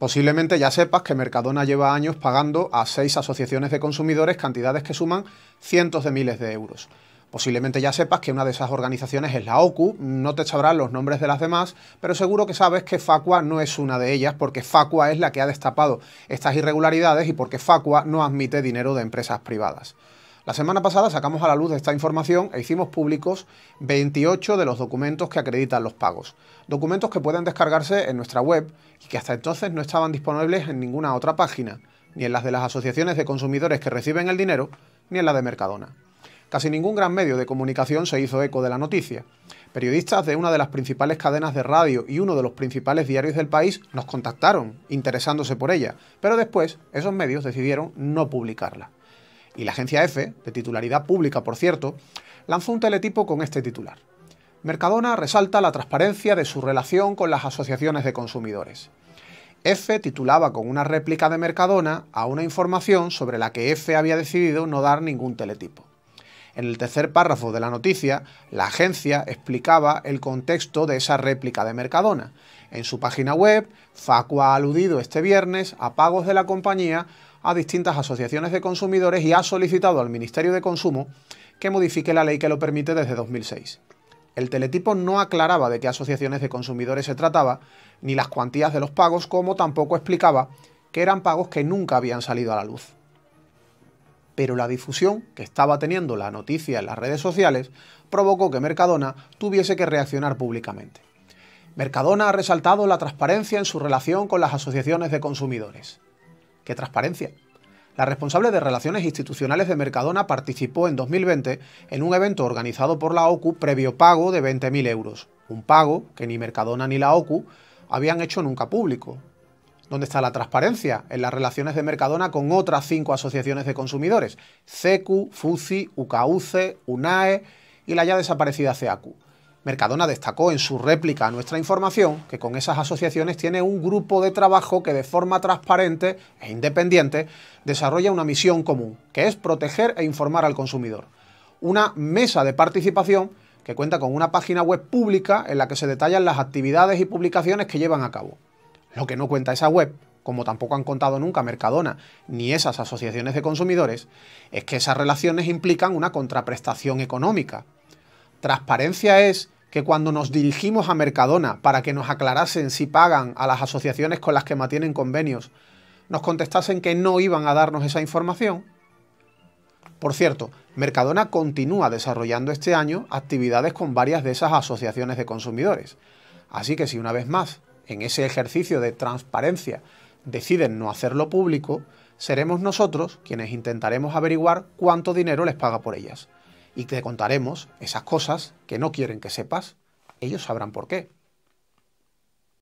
Posiblemente ya sepas que Mercadona lleva años pagando a seis asociaciones de consumidores cantidades que suman cientos de miles de euros. Posiblemente ya sepas que una de esas organizaciones es la OCU, no te sabrán los nombres de las demás, pero seguro que sabes que Facua no es una de ellas porque Facua es la que ha destapado estas irregularidades y porque Facua no admite dinero de empresas privadas. La semana pasada sacamos a la luz esta información e hicimos públicos 28 de los documentos que acreditan los pagos. Documentos que pueden descargarse en nuestra web y que hasta entonces no estaban disponibles en ninguna otra página, ni en las de las asociaciones de consumidores que reciben el dinero, ni en la de Mercadona. Casi ningún gran medio de comunicación se hizo eco de la noticia. Periodistas de una de las principales cadenas de radio y uno de los principales diarios del país nos contactaron, interesándose por ella, pero después esos medios decidieron no publicarla. Y la agencia EFE, de titularidad pública por cierto, lanzó un teletipo con este titular. Mercadona resalta la transparencia de su relación con las asociaciones de consumidores. F titulaba con una réplica de Mercadona a una información sobre la que F había decidido no dar ningún teletipo. En el tercer párrafo de la noticia, la agencia explicaba el contexto de esa réplica de Mercadona. En su página web, Facua ha aludido este viernes a pagos de la compañía a distintas asociaciones de consumidores y ha solicitado al Ministerio de Consumo que modifique la ley que lo permite desde 2006. El teletipo no aclaraba de qué asociaciones de consumidores se trataba, ni las cuantías de los pagos, como tampoco explicaba que eran pagos que nunca habían salido a la luz. Pero la difusión que estaba teniendo la noticia en las redes sociales provocó que Mercadona tuviese que reaccionar públicamente. Mercadona ha resaltado la transparencia en su relación con las asociaciones de consumidores. ¡Qué transparencia! La responsable de Relaciones Institucionales de Mercadona participó en 2020 en un evento organizado por la OCU previo pago de 20.000 euros, un pago que ni Mercadona ni la OCU habían hecho nunca público. ¿Dónde está la transparencia? En las relaciones de Mercadona con otras cinco asociaciones de consumidores, CECU, FUCI, UCAUCE, UNAE y la ya desaparecida CEACU. Mercadona destacó en su réplica a nuestra información que con esas asociaciones tiene un grupo de trabajo que de forma transparente e independiente desarrolla una misión común, que es proteger e informar al consumidor. Una mesa de participación que cuenta con una página web pública en la que se detallan las actividades y publicaciones que llevan a cabo. Lo que no cuenta esa web, como tampoco han contado nunca Mercadona ni esas asociaciones de consumidores, es que esas relaciones implican una contraprestación económica, Transparencia es que cuando nos dirigimos a Mercadona para que nos aclarasen si pagan a las asociaciones con las que mantienen convenios, nos contestasen que no iban a darnos esa información. Por cierto, Mercadona continúa desarrollando este año actividades con varias de esas asociaciones de consumidores. Así que si una vez más, en ese ejercicio de transparencia, deciden no hacerlo público, seremos nosotros quienes intentaremos averiguar cuánto dinero les paga por ellas y te contaremos esas cosas que no quieren que sepas, ellos sabrán por qué.